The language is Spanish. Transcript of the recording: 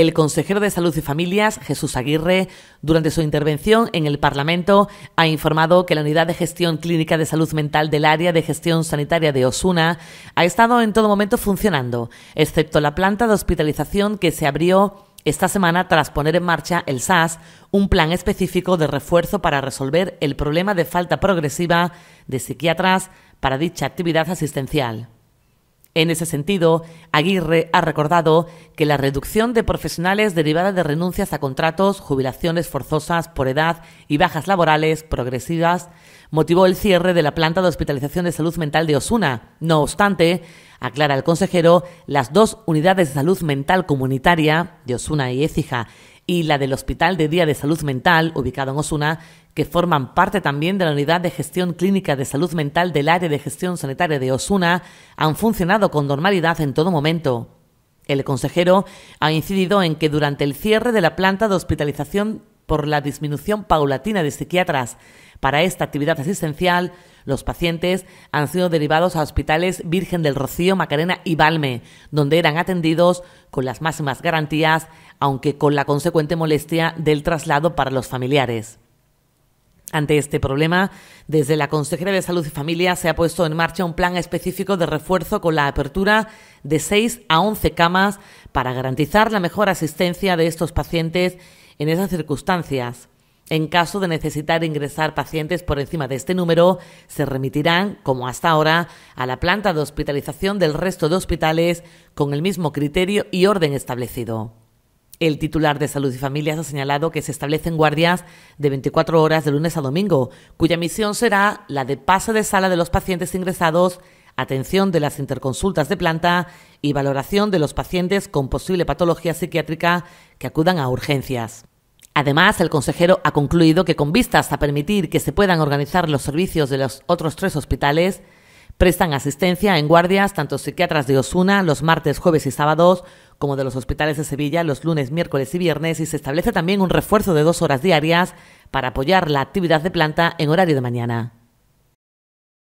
el consejero de Salud y Familias, Jesús Aguirre, durante su intervención en el Parlamento, ha informado que la Unidad de Gestión Clínica de Salud Mental del Área de Gestión Sanitaria de Osuna ha estado en todo momento funcionando, excepto la planta de hospitalización que se abrió esta semana tras poner en marcha el SAS, un plan específico de refuerzo para resolver el problema de falta progresiva de psiquiatras para dicha actividad asistencial. En ese sentido, Aguirre ha recordado que la reducción de profesionales derivada de renuncias a contratos, jubilaciones forzosas por edad y bajas laborales progresivas motivó el cierre de la planta de hospitalización de salud mental de Osuna. No obstante, aclara el consejero, las dos unidades de salud mental comunitaria de Osuna y Écija y la del Hospital de Día de Salud Mental, ubicado en Osuna, que forman parte también de la Unidad de Gestión Clínica de Salud Mental del Área de Gestión Sanitaria de Osuna, han funcionado con normalidad en todo momento. El consejero ha incidido en que durante el cierre de la planta de hospitalización por la disminución paulatina de psiquiatras para esta actividad asistencial, los pacientes han sido derivados a hospitales Virgen del Rocío, Macarena y Balme, donde eran atendidos con las máximas garantías aunque con la consecuente molestia del traslado para los familiares. Ante este problema, desde la Consejera de Salud y Familia se ha puesto en marcha un plan específico de refuerzo con la apertura de 6 a 11 camas para garantizar la mejor asistencia de estos pacientes en esas circunstancias. En caso de necesitar ingresar pacientes por encima de este número, se remitirán, como hasta ahora, a la planta de hospitalización del resto de hospitales con el mismo criterio y orden establecido. El titular de Salud y Familias ha señalado que se establecen guardias de 24 horas de lunes a domingo, cuya misión será la de pase de sala de los pacientes ingresados, atención de las interconsultas de planta y valoración de los pacientes con posible patología psiquiátrica que acudan a urgencias. Además, el consejero ha concluido que con vistas a permitir que se puedan organizar los servicios de los otros tres hospitales, prestan asistencia en guardias tanto psiquiatras de Osuna los martes, jueves y sábados como de los hospitales de Sevilla, los lunes, miércoles y viernes, y se establece también un refuerzo de dos horas diarias para apoyar la actividad de planta en horario de mañana.